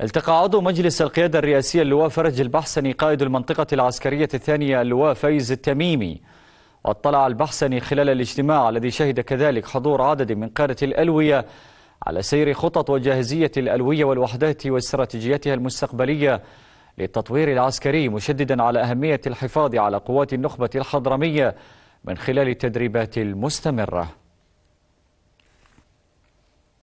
التقى عضو مجلس القيادة الرئاسية اللواء فرج البحسني قائد المنطقة العسكرية الثانية اللواء فايز التميمي واطلع البحسني خلال الاجتماع الذي شهد كذلك حضور عدد من قادة الألوية على سير خطط وجاهزية الألوية والوحدات واستراتيجيتها المستقبلية للتطوير العسكري مشددا على أهمية الحفاظ على قوات النخبة الحضرمية من خلال التدريبات المستمرة